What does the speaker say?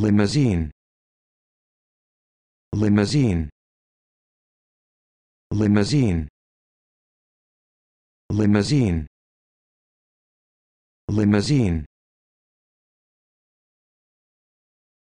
limousine limousine limousine limousine limousine